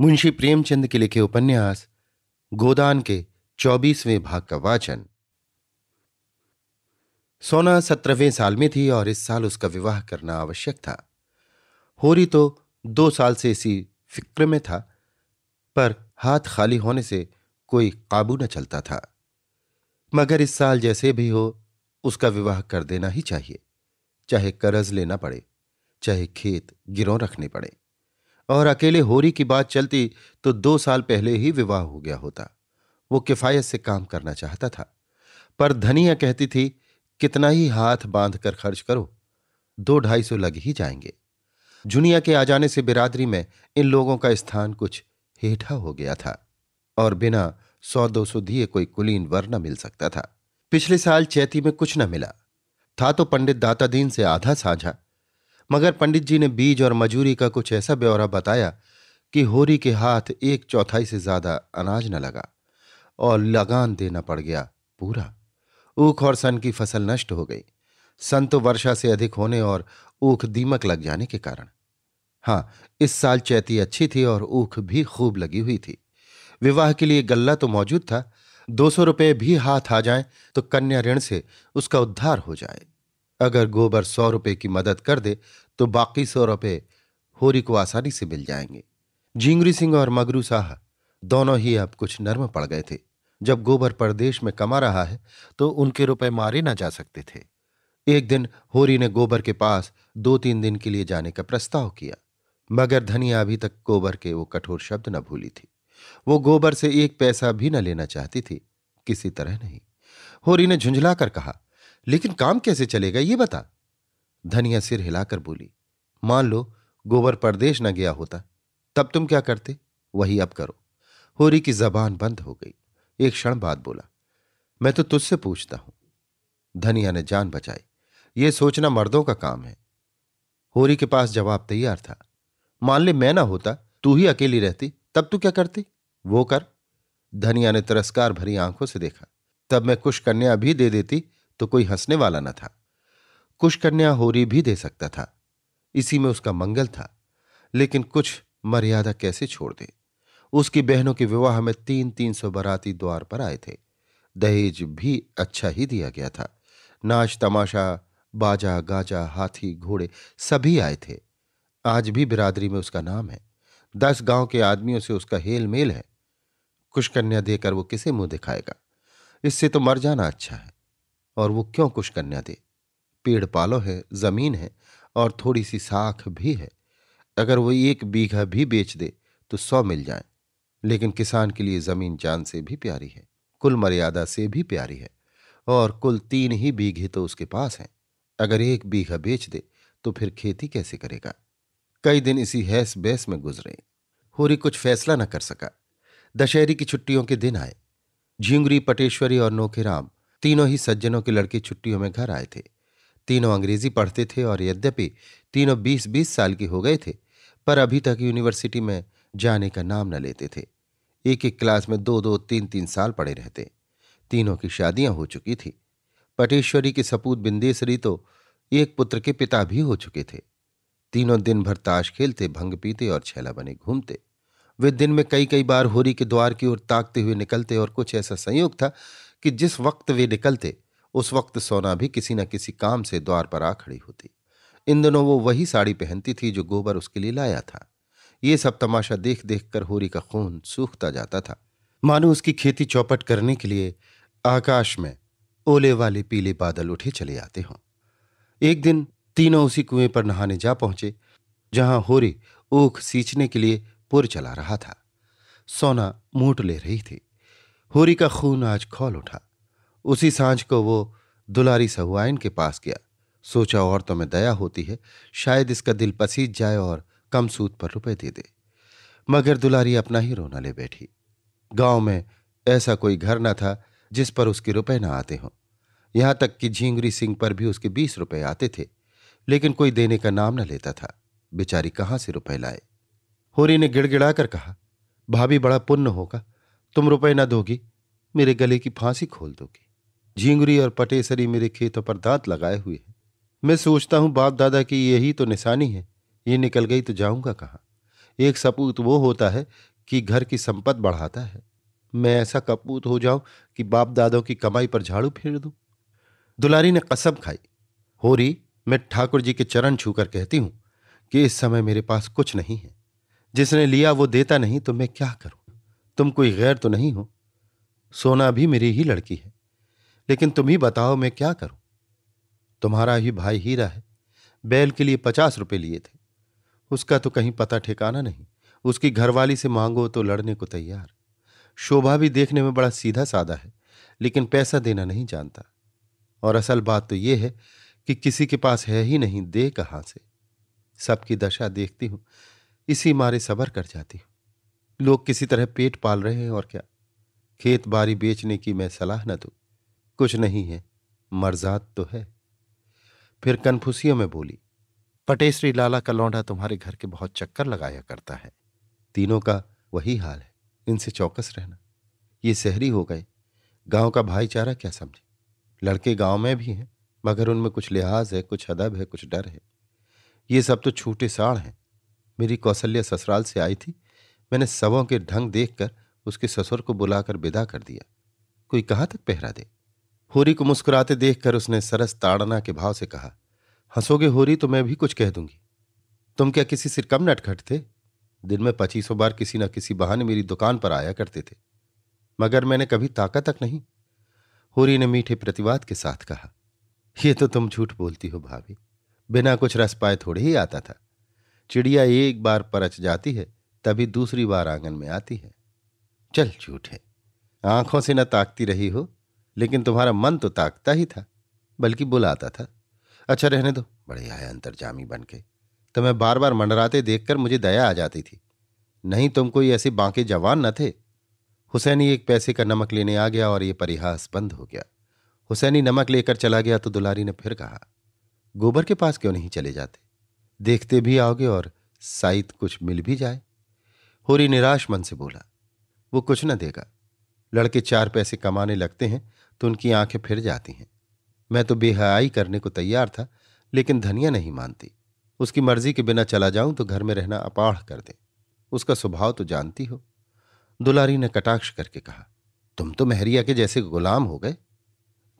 मुंशी प्रेमचंद के लिखे उपन्यास गोदान के चौबीसवें भाग का वाचन सोना सत्रहवें साल में थी और इस साल उसका विवाह करना आवश्यक था होरी तो दो साल से इसी फिक्र में था पर हाथ खाली होने से कोई काबू न चलता था मगर इस साल जैसे भी हो उसका विवाह कर देना ही चाहिए चाहे कर्ज लेना पड़े चाहे खेत गिरों रखने पड़े और अकेले होरी की बात चलती तो दो साल पहले ही विवाह हो गया होता वो किफायत से काम करना चाहता था पर धनिया कहती थी कितना ही हाथ बांध कर खर्च करो दो ढाई सौ लग ही जाएंगे जुनिया के आ जाने से बिरादरी में इन लोगों का स्थान कुछ हेठा हो गया था और बिना सौ दो सौ दिए कोई कुलीन वर न मिल सकता था पिछले साल चैती में कुछ न मिला था तो पंडित दीन से आधा साझा मगर पंडित जी ने बीज और मजूरी का कुछ ऐसा ब्यौरा बताया कि होरी के हाथ एक चौथाई से ज्यादा अनाज न लगा और लगान देना पड़ गया पूरा ऊख और सन की फसल नष्ट हो गई सन तो वर्षा से अधिक होने और ऊख दीमक लग जाने के कारण हाँ इस साल चैती अच्छी थी और ऊख भी खूब लगी हुई थी विवाह के लिए गल्ला तो मौजूद था दो सौ रुपये भी हाथ आ जाए तो कन्या ऋण से उसका उद्धार हो जाए अगर गोबर सौ रुपए की मदद कर दे तो बाकी सौ रुपए होरी को आसानी से मिल जाएंगे झिंगरी सिंह और मगरू साह दोनों ही अब कुछ नर्म पड़ गए थे जब गोबर परदेश में कमा रहा है तो उनके रुपए मारे ना जा सकते थे एक दिन होरी ने गोबर के पास दो तीन दिन के लिए जाने का प्रस्ताव किया मगर धनिया अभी तक गोबर के वो कठोर शब्द न भूली थी वो गोबर से एक पैसा भी न लेना चाहती थी किसी तरह नहीं होरी ने झुंझला कर कहा लेकिन काम कैसे चलेगा ये बता धनिया सिर हिलाकर बोली मान लो गोबर परदेश न गया होता तब तुम क्या करते वही अब करो होरी की जबान बंद हो गई एक क्षण बाद बोला मैं तो तुझसे पूछता हूं धनिया ने जान बचाई यह सोचना मर्दों का काम है होरी के पास जवाब तैयार था मान ले मैं ना होता तू ही अकेली रहती तब तू क्या करती वो कर धनिया ने तिरस्कार भरी आंखों से देखा तब मैं कुछ कन्या भी दे देती तो कोई हंसने वाला न था कुछ कन्या होरी भी दे सकता था इसी में उसका मंगल था लेकिन कुछ मर्यादा कैसे छोड़ दे उसकी बहनों के विवाह में तीन तीन सौ बराती द्वार पर आए थे दहेज भी अच्छा ही दिया गया था नाच तमाशा बाजा गाजा हाथी घोड़े सभी आए थे आज भी बिरादरी में उसका नाम है दस गांव के आदमियों से उसका हेल मेल है कुछ कन्या देकर वो किसे मुंह दिखाएगा इससे तो मर जाना अच्छा है और वो क्यों कुछ कन्या दे पेड़ पालो है जमीन है और थोड़ी सी साख भी है अगर वो एक बीघा भी बेच दे तो सौ मिल जाए लेकिन किसान के लिए जमीन जान से भी प्यारी है कुल मर्यादा से भी प्यारी है और कुल तीन ही बीघे तो उसके पास हैं अगर एक बीघा बेच दे तो फिर खेती कैसे करेगा कई दिन इसी हैस बैस में गुजरे होरी कुछ फैसला न कर सका दशहरी की छुट्टियों के दिन आए झिंगरी पटेश्वरी और नोखेराम तीनों ही सज्जनों के लड़के छुट्टियों में घर आए थे तीनों अंग्रेजी पढ़ते थे और यद्यपि तीनों बीस बीस साल के हो गए थे पर अभी तक यूनिवर्सिटी में जाने का नाम न लेते थे एक एक क्लास में दो दो तीन तीन साल पड़े रहते तीनों की शादियां हो चुकी थी पटेश्वरी के सपूत बिंदेसरी तो एक पुत्र के पिता भी हो चुके थे तीनों दिन भर ताश खेलते भंग पीते और छैला बने घूमते वे दिन में कई कई बार होरी के द्वार की ओर ताकते हुए निकलते और कुछ ऐसा संयोग था कि जिस वक्त वे निकलते उस वक्त सोना भी किसी न किसी काम से द्वार पर आ खड़ी होती इन दिनों वो वही साड़ी पहनती थी जो गोबर उसके लिए लाया था ये सब तमाशा देख देख कर होरी का खून सूखता जाता था मानो उसकी खेती चौपट करने के लिए आकाश में ओले वाले पीले बादल उठे चले आते हों एक दिन तीनों उसी कुएं पर नहाने जा पहुंचे जहां होरी ऊख सींचने के लिए पुर चला रहा था सोना मूट ले रही थी होरी का खून आज खोल उठा उसी सांझ को वो दुलारी सहुआइन के पास गया सोचा औरतों में दया होती है शायद इसका दिल पसीत जाए और कम सूद पर रुपए दे दे मगर दुलारी अपना ही रोना ले बैठी गांव में ऐसा कोई घर न था जिस पर उसके रुपए ना आते हों यहां तक कि झींगरी सिंह पर भी उसके बीस रुपए आते थे लेकिन कोई देने का नाम न लेता था बेचारी कहाँ से रुपए लाए होरी ने गिड़गिड़ा कर कहा भाभी बड़ा पुण्य होगा तुम रुपए न दोगी मेरे गले की फांसी खोल दोगी झींगुरी और पटेसरी मेरे खेतों पर दांत लगाए हुए हैं मैं सोचता हूं बाप दादा की यही तो निशानी है ये निकल गई तो जाऊंगा कहाँ एक सपूत वो होता है कि घर की संपत बढ़ाता है मैं ऐसा कपूत हो जाऊं कि बाप दादों की कमाई पर झाड़ू फेर दूं दुलारी ने कसम खाई होरी मैं ठाकुर जी के चरण छूकर कहती हूं कि इस समय मेरे पास कुछ नहीं है जिसने लिया वो देता नहीं तो मैं क्या करूं तुम कोई गैर तो नहीं हो सोना भी मेरी ही लड़की है लेकिन तुम ही बताओ मैं क्या करूं तुम्हारा ही भाई हीरा है बैल के लिए पचास रुपए लिए थे उसका तो कहीं पता ठिकाना नहीं उसकी घरवाली से मांगो तो लड़ने को तैयार शोभा भी देखने में बड़ा सीधा सादा है लेकिन पैसा देना नहीं जानता और असल बात तो यह है कि किसी के पास है ही नहीं दे कहां से सबकी दशा देखती हूं इसी मारे सबर कर जाती हूं लोग किसी तरह पेट पाल रहे हैं और क्या खेत बारी बेचने की मैं सलाह न दू कुछ नहीं है मर्जात तो है फिर कनफुसियों में बोली पटेश्री लाला का लौंडा तुम्हारे घर के बहुत चक्कर लगाया करता है तीनों का वही हाल है इनसे चौकस रहना ये शहरी हो गए गांव का भाईचारा क्या समझे लड़के गांव में भी हैं मगर उनमें कुछ लिहाज है कुछ अदब है कुछ डर है ये सब तो छूटे साड़ हैं मेरी कौशल्या ससुराल से आई थी मैंने सबों के ढंग देखकर उसके ससुर को बुलाकर विदा कर दिया कोई कहाँ तक पहरा दे होरी को मुस्कुराते देखकर उसने सरस ताड़ना के भाव से कहा हंसोगे होरी तो मैं भी कुछ कह दूंगी तुम क्या किसी से कम नटखट थे दिन में पच्चीसों बार किसी न किसी बहाने मेरी दुकान पर आया करते थे मगर मैंने कभी ताका तक नहीं होरी ने मीठे प्रतिवाद के साथ कहा यह तो तुम झूठ बोलती हो भाभी बिना कुछ रस पाए थोड़े ही आता था चिड़िया एक बार परच जाती है तभी दूसरी बार आंगन में आती है चल झूठ है आंखों से न ताकती रही हो लेकिन तुम्हारा मन तो ताकता ही था बल्कि बुलाता था अच्छा रहने दो बढ़िया है अंतर्जामी बन के तुम्हें बार बार मंडराते देखकर मुझे दया आ जाती थी नहीं तुम कोई ऐसे बांके जवान न थे हुसैनी एक पैसे का नमक लेने आ गया और ये परिहास बंद हो गया हुसैनी नमक लेकर चला गया तो दुलारी ने फिर कहा गोबर के पास क्यों नहीं चले जाते देखते भी आओगे और साइद कुछ मिल भी जाए होरी निराश मन से बोला वो कुछ न देगा लड़के चार पैसे कमाने लगते हैं तो उनकी आंखें फिर जाती हैं मैं तो बेहयाई करने को तैयार था लेकिन धनिया नहीं मानती उसकी मर्जी के बिना चला जाऊं तो घर में रहना अपाढ़ कर दे उसका स्वभाव तो जानती हो दुलारी ने कटाक्ष करके कहा तुम तो महरिया के जैसे गुलाम हो गए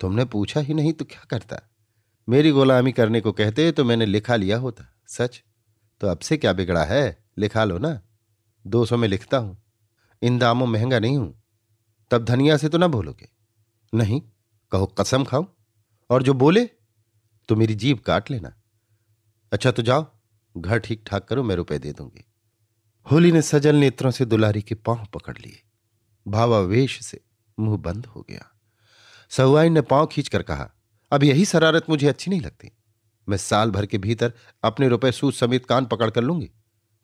तुमने पूछा ही नहीं तो क्या करता मेरी गुलामी करने को कहते तो मैंने लिखा लिया होता सच तो अब से क्या बिगड़ा है लिखा लो ना दो सौ में लिखता हूं इन दामों महंगा नहीं हूं तब धनिया से तो ना बोलोगे नहीं कहो कसम खाओ और जो बोले तो मेरी जीव काट लेना अच्छा तो जाओ घर ठीक ठाक करो मैं रुपए दे दूंगी होली ने सजल नेत्रों से दुलारी के पांव पकड़ लिए भावावेश से मुंह बंद हो गया सहुआइन ने पांव खींचकर कहा अब यही शरारत मुझे अच्छी नहीं लगती मैं साल भर के भीतर अपने रुपए सूद समेत कान पकड़ कर लूंगी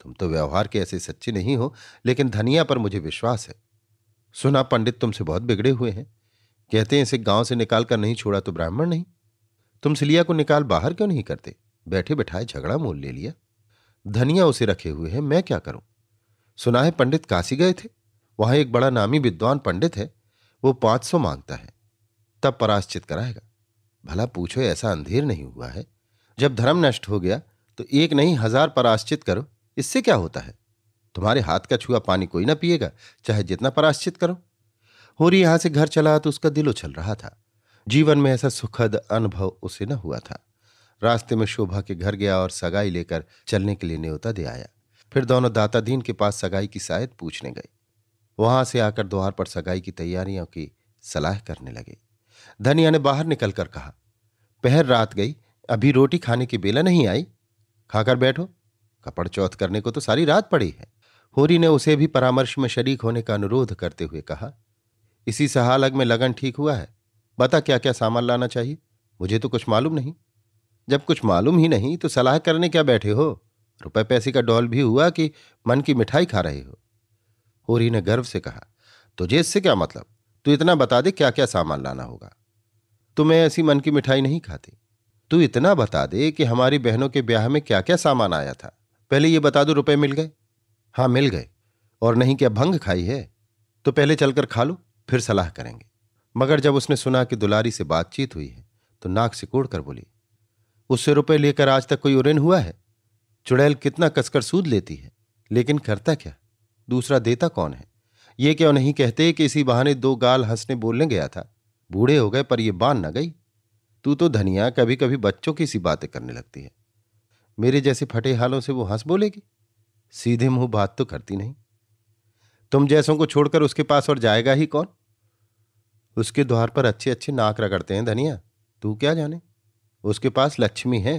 तुम तो व्यवहार के ऐसे सच्चे नहीं हो लेकिन धनिया पर मुझे विश्वास है सुना पंडित तुमसे बहुत बिगड़े हुए हैं कहते हैं इसे गांव से निकाल कर नहीं छोड़ा तो ब्राह्मण नहीं तुम सिलिया को निकाल बाहर क्यों नहीं करते बैठे बैठाए झगड़ा मोल ले लिया धनिया उसे रखे हुए है मैं क्या करूं सुना है पंडित काशी गए थे वहां एक बड़ा नामी विद्वान पंडित है वो पांच सौ मांगता है तब पराश्चित कराएगा भला पूछो ऐसा अंधेर नहीं हुआ है जब धर्म नष्ट हो गया तो एक नहीं हजार पराश्चित करो इससे क्या होता है तुम्हारे हाथ का छुआ पानी कोई ना पिएगा चाहे जितना पराश्चित करो होरी यहां से घर चला तो उसका दिल उछल रहा था जीवन में ऐसा सुखद अनुभव उसे न हुआ था रास्ते में शोभा के घर गया और सगाई लेकर चलने के लिए न्योता दे आया फिर दोनों दाता दीन के पास सगाई की शायद पूछने गए वहां से आकर द्वार पर सगाई की तैयारियों की सलाह करने लगे धनिया ने बाहर निकलकर कहा पहर रात गई अभी रोटी खाने की बेला नहीं आई खाकर बैठो कपड़ चौथ करने को तो सारी रात पड़ी है होरी ने उसे भी परामर्श में शरीक होने का अनुरोध करते हुए कहा इसी सहालग में लगन ठीक हुआ है बता क्या क्या सामान लाना चाहिए मुझे तो कुछ मालूम नहीं जब कुछ मालूम ही नहीं तो सलाह करने क्या बैठे हो रुपए पैसे का डॉल भी हुआ कि मन की मिठाई खा रहे हो होरी ने गर्व से कहा तुझे इससे क्या मतलब तू इतना बता दे क्या क्या सामान लाना होगा तुम्हें ऐसी मन की मिठाई नहीं खाती तू इतना बता दे कि हमारी बहनों के ब्याह में क्या क्या सामान आया था पहले ये बता दो रुपए मिल गए हाँ मिल गए और नहीं क्या भंग खाई है तो पहले चलकर खा लो फिर सलाह करेंगे मगर जब उसने सुना कि दुलारी से बातचीत हुई है तो नाक सिकोड़ कर बोली उससे रुपए लेकर आज तक कोई उरेन हुआ है चुड़ैल कितना कसकर सूद लेती है लेकिन करता क्या दूसरा देता कौन है ये क्यों नहीं कहते कि इसी बहाने दो गाल हंसने बोलने गया था बूढ़े हो गए पर यह बांध न गई तू तो धनिया कभी कभी बच्चों की सी बातें करने लगती है मेरे जैसे फटे हालों से वो हंस बोलेगी सीधे मुंह बात तो करती नहीं तुम जैसों को छोड़कर उसके पास और जाएगा ही कौन उसके द्वार पर अच्छे अच्छे नाक रगड़ते हैं धनिया तू क्या जाने उसके पास लक्ष्मी है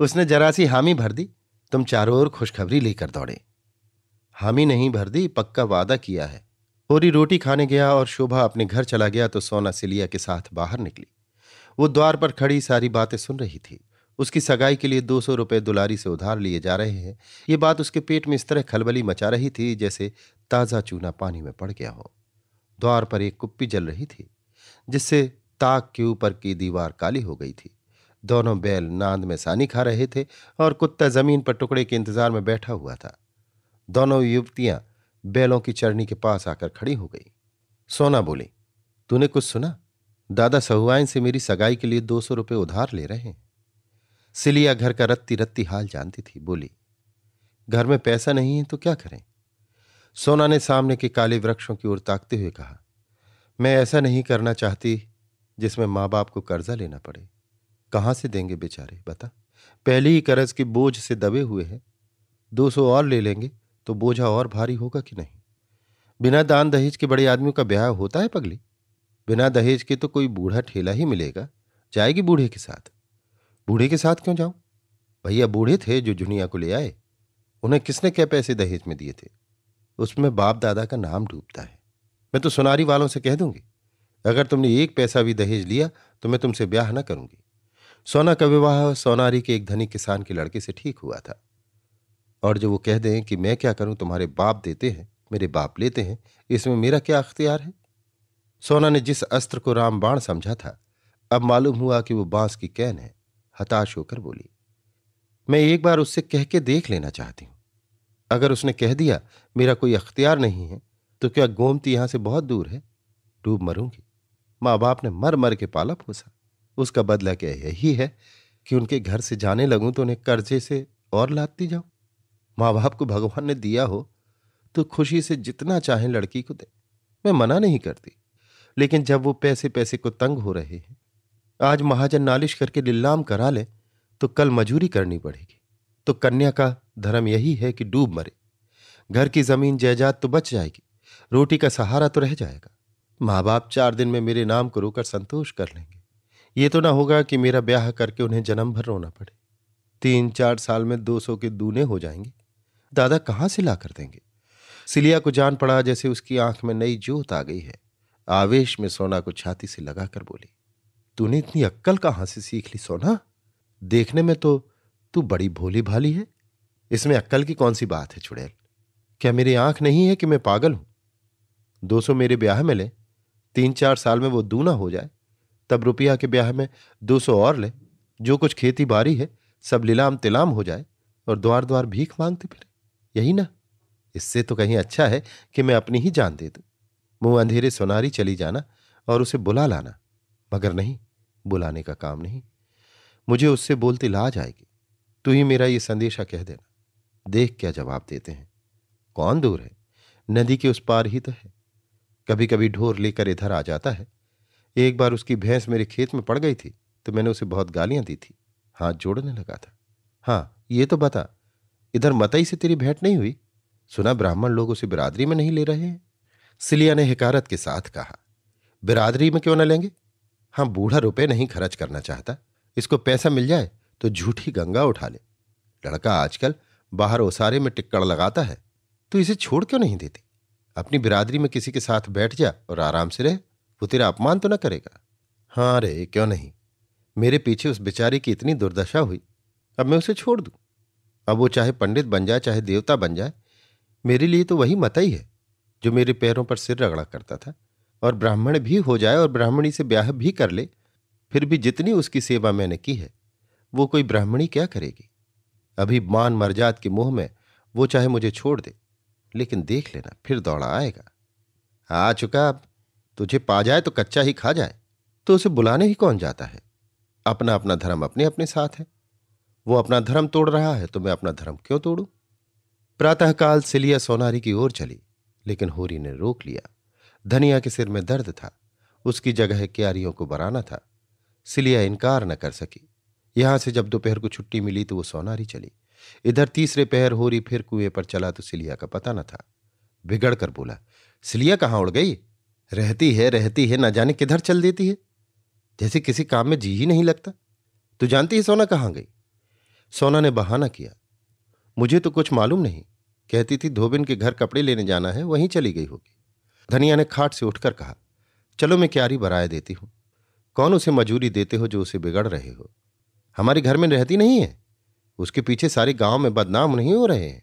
उसने जरा सी हामी भर दी तुम चारों ओर खुशखबरी लेकर दौड़े हामी नहीं भर दी पक्का वादा किया है होरी रोटी खाने गया और शोभा अपने घर चला गया तो सोना सिलिया के साथ बाहर निकली वो द्वार पर खड़ी सारी बातें सुन रही थी उसकी सगाई के लिए दो सौ रुपये दुलारी से उधार लिए जा रहे हैं ये बात उसके पेट में इस तरह खलबली मचा रही थी जैसे ताज़ा चूना पानी में पड़ गया हो द्वार पर एक कुप्पी जल रही थी जिससे ताक के ऊपर की दीवार काली हो गई थी दोनों बैल नांद में सानी खा रहे थे और कुत्ता जमीन पर टुकड़े के इंतजार में बैठा हुआ था दोनों युवतियां बैलों की चरनी के पास आकर खड़ी हो गई सोना बोली तूने कुछ सुना दादा सहुआइन से मेरी सगाई के लिए दो सौ रुपये उधार ले रहे हैं सिलिया घर का रत्ती रत्ती हाल जानती थी बोली घर में पैसा नहीं है तो क्या करें सोना ने सामने के काले वृक्षों की ओर ताकते हुए कहा मैं ऐसा नहीं करना चाहती जिसमें माँ बाप को कर्जा लेना पड़े कहाँ से देंगे बेचारे बता पहले ही कर्ज के बोझ से दबे हुए हैं दो सौ और ले लेंगे तो बोझा और भारी होगा कि नहीं बिना दान दहेज के बड़े आदमियों का ब्याह होता है पगली बिना दहेज के तो कोई बूढ़ा ठेला ही मिलेगा जाएगी बूढ़े के साथ बूढ़े के साथ क्यों जाऊं भैया बूढ़े थे जो जुनिया को ले आए उन्हें किसने क्या पैसे दहेज में दिए थे उसमें बाप दादा का नाम डूबता है मैं तो सुनारी वालों से कह दूंगी अगर तुमने एक पैसा भी दहेज लिया तो मैं तुमसे ब्याह न करूंगी सोना का विवाह सोनारी के एक धनी किसान के लड़के से ठीक हुआ था और जो वो कह दें कि मैं क्या करूं तुम्हारे बाप देते हैं मेरे बाप लेते हैं इसमें मेरा क्या अख्तियार है सोना ने जिस अस्त्र को रामबाण समझा था अब मालूम हुआ कि वो बांस की कैन है हताश होकर बोली मैं एक बार उससे कह के देख लेना चाहती हूं अगर उसने कह दिया मेरा कोई अख्तियार नहीं है तो क्या गोमती यहां से बहुत दूर है डूब मरूंगी माँ बाप ने मर मर के पाला पोसा उसका बदला क्या यही है कि उनके घर से जाने लगूं तो उन्हें कर्जे से और लादती जाऊं माँ बाप को भगवान ने दिया हो तो खुशी से जितना चाहे लड़की को दे मैं मना नहीं करती लेकिन जब वो पैसे पैसे को तंग हो रहे हैं आज महाजन नालिश करके लिल्लाम करा ले तो कल मजूरी करनी पड़ेगी तो कन्या का धर्म यही है कि डूब मरे घर की जमीन जयजाद तो बच जाएगी रोटी का सहारा तो रह जाएगा माँ बाप चार दिन में मेरे नाम को रोकर संतोष कर लेंगे ये तो ना होगा कि मेरा ब्याह करके उन्हें जन्म भर रोना पड़े तीन चार साल में दो सौ के दूने हो जाएंगे दादा कहाँ से ला कर देंगे सिलिया को जान पड़ा जैसे उसकी आंख में नई जोत आ गई है आवेश में सोना को छाती से लगाकर बोली तूने इतनी अक्कल कहां से सीख ली सोना देखने में तो तू बड़ी भोली भाली है इसमें अक्कल की कौन सी बात है चुड़ैल क्या मेरी आंख नहीं है कि मैं पागल हूं दो सौ मेरे ब्याह में ले तीन चार साल में वो दूना हो जाए तब रुपया के ब्याह में दो सौ और ले जो कुछ खेती बाड़ी है सब लीलाम तिलाम हो जाए और द्वार द्वार भीख मांगते फिरे यही ना इससे तो कहीं अच्छा है कि मैं अपनी ही जान दे दू मुंह अंधेरे सोनारी चली जाना और उसे बुला लाना मगर नहीं बुलाने का काम नहीं मुझे उससे बोलते ला जाएगी तू ही मेरा ये संदेशा कह देना देख क्या जवाब देते हैं कौन दूर है नदी के उस पार ही तो है कभी कभी ढोर लेकर इधर आ जाता है एक बार उसकी भैंस मेरे खेत में पड़ गई थी तो मैंने उसे बहुत गालियां दी थी हाथ जोड़ने लगा था हाँ ये तो बता इधर मतई से तेरी भेंट नहीं हुई सुना ब्राह्मण लोग उसे बिरादरी में नहीं ले रहे हैं सिलिया ने हिकारत के साथ कहा बिरादरी में क्यों न लेंगे हाँ बूढ़ा रुपए नहीं खर्च करना चाहता इसको पैसा मिल जाए तो झूठी गंगा उठा ले लड़का आजकल बाहर ओसारे में टिक्कड़ लगाता है तो इसे छोड़ क्यों नहीं देती अपनी बिरादरी में किसी के साथ बैठ जा और आराम से रहे वो तेरा अपमान तो न करेगा हाँ रे क्यों नहीं मेरे पीछे उस बेचारे की इतनी दुर्दशा हुई अब मैं उसे छोड़ दू अब वो चाहे पंडित बन जाए चाहे देवता बन जाए मेरे लिए तो वही मत ही है जो मेरे पैरों पर सिर रगड़ा करता था और ब्राह्मण भी हो जाए और ब्राह्मणी से ब्याह भी कर ले फिर भी जितनी उसकी सेवा मैंने की है वो कोई ब्राह्मणी क्या करेगी अभी मान मर्जात के मुंह में वो चाहे मुझे छोड़ दे लेकिन देख लेना फिर दौड़ा आएगा आ चुका अब तुझे पा जाए तो कच्चा ही खा जाए तो उसे बुलाने ही कौन जाता है अपना अपना धर्म अपने अपने साथ है वो अपना धर्म तोड़ रहा है तो मैं अपना धर्म क्यों तोड़ू प्रातःकाल सिलिया सोनारी की ओर चली लेकिन होरी ने रोक लिया धनिया के सिर में दर्द था उसकी जगह क्यारियों को बराना था सिलिया इनकार न कर सकी यहां से जब दोपहर को छुट्टी मिली तो वो सोनारी चली इधर तीसरे पहर रही फिर कुएं पर चला तो सिलिया का पता न था बिगड़ कर बोला सिलिया कहाँ उड़ गई रहती है रहती है ना जाने किधर चल देती है जैसे किसी काम में जी ही नहीं लगता तू जानती है सोना कहाँ गई सोना ने बहाना किया मुझे तो कुछ मालूम नहीं कहती थी धोबिन के घर कपड़े लेने जाना है वहीं चली गई होगी धनिया ने खाट से उठकर कहा चलो मैं क्यारी बराए देती हूं कौन उसे मजूरी देते हो जो उसे बिगड़ रहे हो हमारे घर में रहती नहीं है उसके पीछे सारे गांव में बदनाम नहीं हो रहे हैं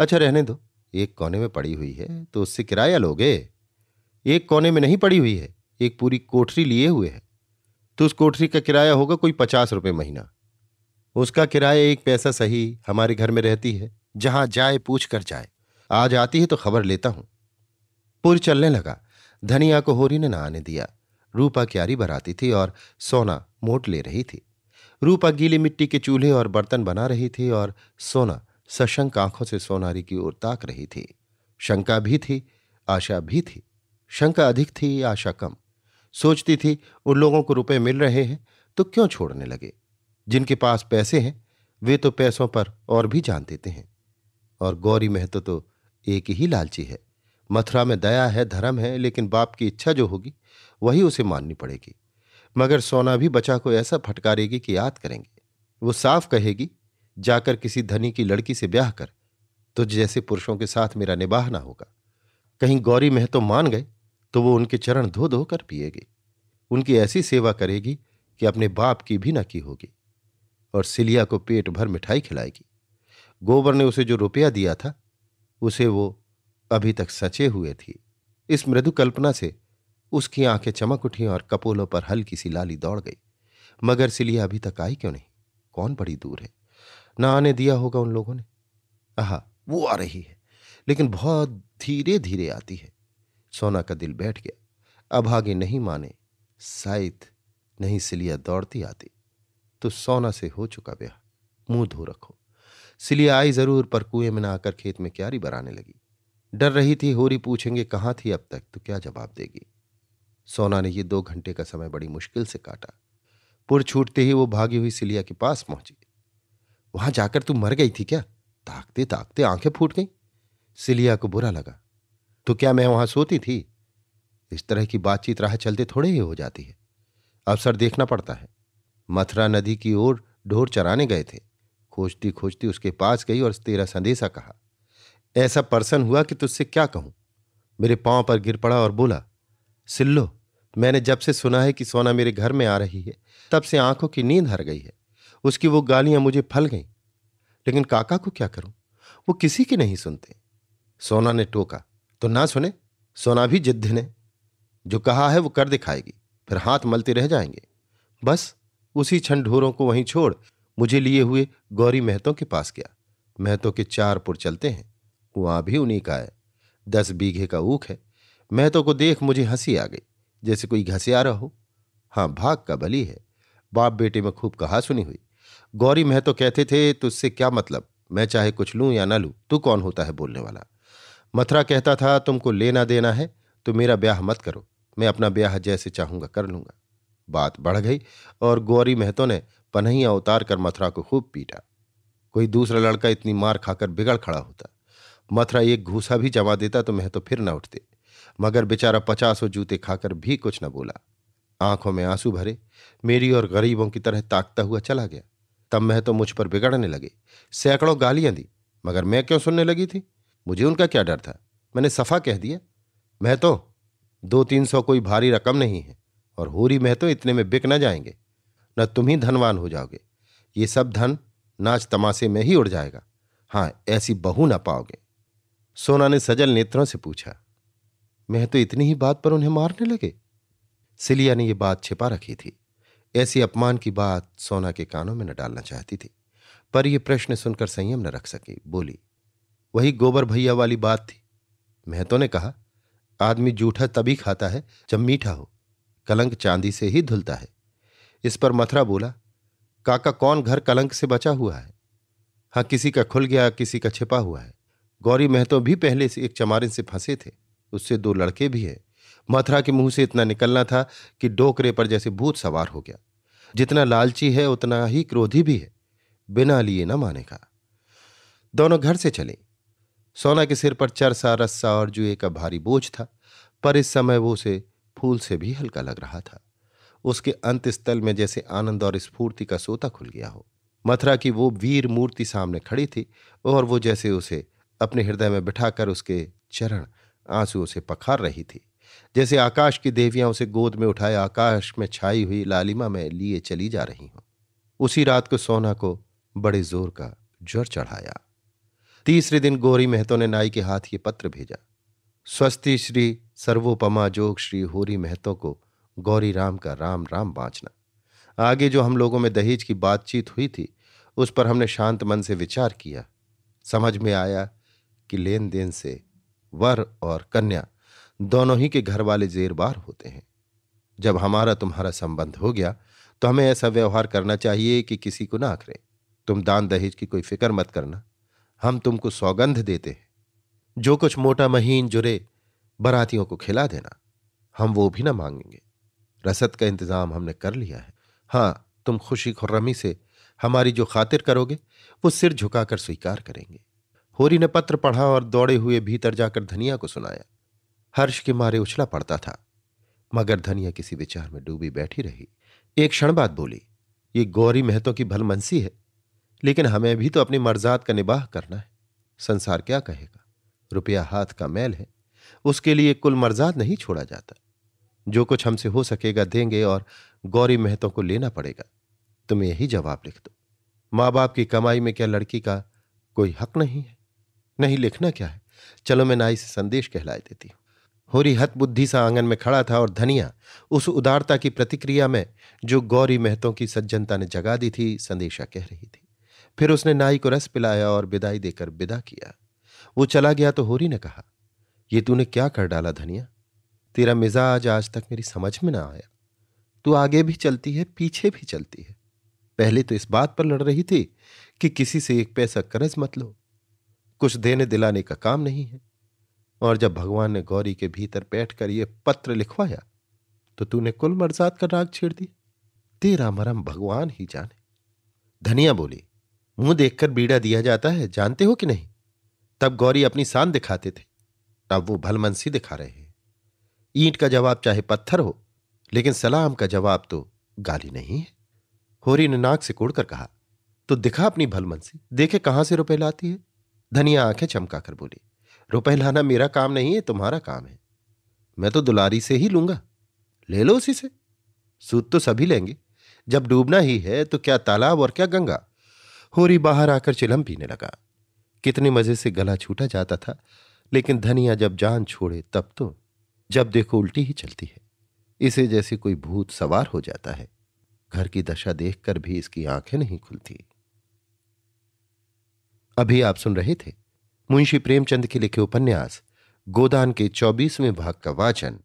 अच्छा रहने दो एक कोने में पड़ी हुई है हम्म। तो उससे किराया लोगे एक कोने में नहीं पड़ी हुई है एक पूरी कोठरी लिए हुए है तो उस कोठरी का किराया होगा कोई पचास रुपये महीना उसका किराया एक पैसा सही हमारे घर में रहती है जहां जाए पूछ कर जाए आज आती है तो खबर लेता हूं पुर चलने लगा धनिया को होरी ने नहाने आने दिया रूपा क्यारी बराती थी और सोना मोट ले रही थी रूपा गीली मिट्टी के चूल्हे और बर्तन बना रही थी और सोना सशंक आंखों से सोनारी की ओर ताक रही थी शंका भी थी आशा भी थी शंका अधिक थी आशा कम सोचती थी उन लोगों को रुपए मिल रहे हैं तो क्यों छोड़ने लगे जिनके पास पैसे हैं वे तो पैसों पर और भी जान देते हैं और गौरी महतो तो एक ही लालची है मथुरा में दया है धर्म है लेकिन बाप की इच्छा जो होगी वही उसे माननी पड़ेगी मगर सोना भी बचा को ऐसा फटकारेगी कि याद करेंगे वो साफ कहेगी जाकर किसी धनी की लड़की से ब्याह कर तो जैसे पुरुषों के साथ मेरा निबाह ना होगा कहीं गौरी मह तो मान गए तो वो उनके चरण धो धो कर पिएगी उनकी ऐसी सेवा करेगी कि अपने बाप की भी न की होगी और सिलिया को पेट भर मिठाई खिलाएगी गोबर ने उसे जो रुपया दिया था उसे वो अभी तक सचे हुए थी इस मृदु कल्पना से उसकी आंखें चमक उठी और कपोलों पर हल्की सी लाली दौड़ गई मगर सिलिया अभी तक आई क्यों नहीं कौन बड़ी दूर है ना आने दिया होगा उन लोगों ने आहा वो आ रही है लेकिन बहुत धीरे धीरे आती है सोना का दिल बैठ गया अब आगे नहीं माने शायद नहीं सिलिया दौड़ती आती तो सोना से हो चुका ब्याह मुंह धो रखो सिलिया आई जरूर पर कुएं में ना आकर खेत में क्यारी बराने लगी डर रही थी होरी पूछेंगे कहाँ थी अब तक तो क्या जवाब देगी सोना ने ये दो घंटे का समय बड़ी मुश्किल से काटा पुर छूटते ही वो भागी हुई सिलिया के पास पहुंची वहां जाकर तू मर गई थी क्या ताकते ताकते आंखें फूट गई सिलिया को बुरा लगा तो क्या मैं वहां सोती थी इस तरह की बातचीत राह चलते थोड़े ही हो जाती है अवसर देखना पड़ता है मथुरा नदी की ओर ढोर चराने गए थे खोजती खोजती उसके पास गई और तेरा संदेशा कहा ऐसा पर्सन हुआ कि तुझसे क्या कहूं मेरे पांव पर गिर पड़ा और बोला सिल्लो मैंने जब से सुना है कि सोना मेरे घर में आ रही है तब से आंखों की नींद हर गई है उसकी वो गालियां मुझे फल गईं लेकिन काका को क्या करूं वो किसी की नहीं सुनते सोना ने टोका तो ना सुने सोना भी जिद्द ने जो कहा है वो कर दिखाएगी फिर हाथ मलते रह जाएंगे बस उसी क्षण ढोरों को वहीं छोड़ मुझे लिए हुए गौरी महतों के पास गया महतों के चार पुर चलते हैं कुआं भी उन्हीं का है दस बीघे का ऊख है महतो को देख मुझे हंसी आ गई जैसे कोई रहा हो हाँ भाग का भली है बाप बेटे में खूब कहा सुनी हुई गौरी महतो कहते थे तुझसे क्या मतलब मैं चाहे कुछ लूं या ना लूं तू कौन होता है बोलने वाला मथुरा कहता था तुमको लेना देना है तो मेरा ब्याह मत करो मैं अपना ब्याह जैसे चाहूंगा कर लूंगा बात बढ़ गई और गौरी महतो ने पनहिया उतार कर मथुरा को खूब पीटा कोई दूसरा लड़का इतनी मार खाकर बिगड़ खड़ा होता मथुरा एक घूसा भी जमा देता तो मैं तो फिर न उठते मगर बेचारा पचासों जूते खाकर भी कुछ न बोला आंखों में आंसू भरे मेरी और गरीबों की तरह ताकता हुआ चला गया तब मैं तो मुझ पर बिगड़ने लगे सैकड़ों गालियां दी मगर मैं क्यों सुनने लगी थी मुझे उनका क्या डर था मैंने सफा कह दिया मैं तो दो तीन सौ कोई भारी रकम नहीं है और होरी मैं तो इतने में बिक न जाएंगे न तुम ही धनवान हो जाओगे ये सब धन नाच तमाशे में ही उड़ जाएगा हाँ ऐसी बहू ना पाओगे सोना ने सजल नेत्रों से पूछा मैं तो इतनी ही बात पर उन्हें मारने लगे सिलिया ने यह बात छिपा रखी थी ऐसी अपमान की बात सोना के कानों में न डालना चाहती थी पर यह प्रश्न सुनकर संयम न रख सकी बोली वही गोबर भैया वाली बात थी महतो ने कहा आदमी जूठा तभी खाता है जब मीठा हो कलंक चांदी से ही धुलता है इस पर मथुरा बोला काका कौन घर कलंक से बचा हुआ है हाँ किसी का खुल गया किसी का छिपा हुआ है गौरी महतो भी पहले से एक चमारे से फंसे थे उससे दो लड़के भी हैं मथुरा के मुंह से इतना निकलना था कि डोकरे पर जैसे भूत सवार हो गया जितना लालची है उतना ही क्रोधी भी है बिना लिए न मानेगा दोनों घर से चले सोना के सिर पर चरसा रस्सा और जुए का भारी बोझ था पर इस समय वो उसे फूल से भी हल्का लग रहा था उसके अंत स्थल में जैसे आनंद और स्फूर्ति का सोता खुल गया हो मथुरा की वो वीर मूर्ति सामने खड़ी थी और वो जैसे उसे अपने हृदय में बिठाकर उसके चरण आंसुओं से पखार रही थी जैसे आकाश की देवियां उसे गोद में उठाए आकाश में छाई हुई लालिमा में लिए चली जा रही हों उसी रात को सोना को बड़े जोर का ज्वर चढ़ाया तीसरे दिन गौरी मेहतो ने नाई के हाथ ये पत्र भेजा स्वस्ति श्री सर्वोपमा जोग श्री होरी महतो को गौरी राम का राम राम बांचना आगे जो हम लोगों में दहेज की बातचीत हुई थी उस पर हमने शांत मन से विचार किया समझ में आया की लेन देन से वर और कन्या दोनों ही के घर वाले जेरबार होते हैं जब हमारा तुम्हारा संबंध हो गया तो हमें ऐसा व्यवहार करना चाहिए कि किसी को ना आखरे तुम दान दहेज की कोई फिक्र मत करना हम तुमको सौगंध देते हैं जो कुछ मोटा महीन जुरे बरातियों को खिला देना हम वो भी ना मांगेंगे रसद का इंतजाम हमने कर लिया है हाँ तुम खुशी खुर्रमी से हमारी जो खातिर करोगे वो सिर झुकाकर स्वीकार करेंगे होरी ने पत्र पढ़ा और दौड़े हुए भीतर जाकर धनिया को सुनाया हर्ष के मारे उछला पड़ता था मगर धनिया किसी विचार में डूबी बैठी रही एक क्षण बाद बोली ये गौरी महतो की भलमनसी है लेकिन हमें भी तो अपनी मर्जात का निबाह करना है संसार क्या कहेगा रुपया हाथ का मैल है उसके लिए कुल मर्जात नहीं छोड़ा जाता जो कुछ हमसे हो सकेगा देंगे और गौरी महतो को लेना पड़ेगा तुम यही जवाब लिख दो माँ बाप की कमाई में क्या लड़की का कोई हक नहीं है नहीं लिखना क्या है चलो मैं नाई से संदेश कहलाए देती हूँ होरी हत बुद्धि सा आंगन में खड़ा था और धनिया उस उदारता की प्रतिक्रिया में जो गौरी महतों की सज्जनता ने जगा दी थी संदेशा कह रही थी फिर उसने नाई को रस पिलाया और विदाई देकर विदा किया वो चला गया तो होरी ने कहा ये तूने क्या कर डाला धनिया तेरा मिजाज आज तक मेरी समझ में ना आया तू आगे भी चलती है पीछे भी चलती है पहले तो इस बात पर लड़ रही थी कि किसी से एक पैसा कर्ज मत लो कुछ देने दिलाने का काम नहीं है और जब भगवान ने गौरी के भीतर बैठकर ये पत्र लिखवाया तो तूने कुल मर्जात का राग छेड़ दिया तेरा मरम भगवान ही जाने धनिया बोली मुंह देखकर बीड़ा दिया जाता है जानते हो कि नहीं तब गौरी अपनी शान दिखाते थे अब वो भलमनसी दिखा रहे हैं ईंट का जवाब चाहे पत्थर हो लेकिन सलाम का जवाब तो गाली नहीं है होरी ने नाक से कोड़कर कहा तो दिखा अपनी भलमनसी देखे कहां से रुपए लाती है धनिया आंखें चमका कर बोली रुपए लाना मेरा काम नहीं है तुम्हारा काम है मैं तो दुलारी से ही लूंगा ले लो उसी से सूद तो सभी लेंगे जब डूबना ही है तो क्या तालाब और क्या गंगा होरी बाहर आकर चिलम पीने लगा कितने मजे से गला छूटा जाता था लेकिन धनिया जब जान छोड़े तब तो जब देखो उल्टी ही चलती है इसे जैसे कोई भूत सवार हो जाता है घर की दशा देखकर भी इसकी आंखें नहीं खुलती अभी आप सुन रहे थे मुंशी प्रेमचंद के लिखे उपन्यास गोदान के चौबीसवें भाग का वाचन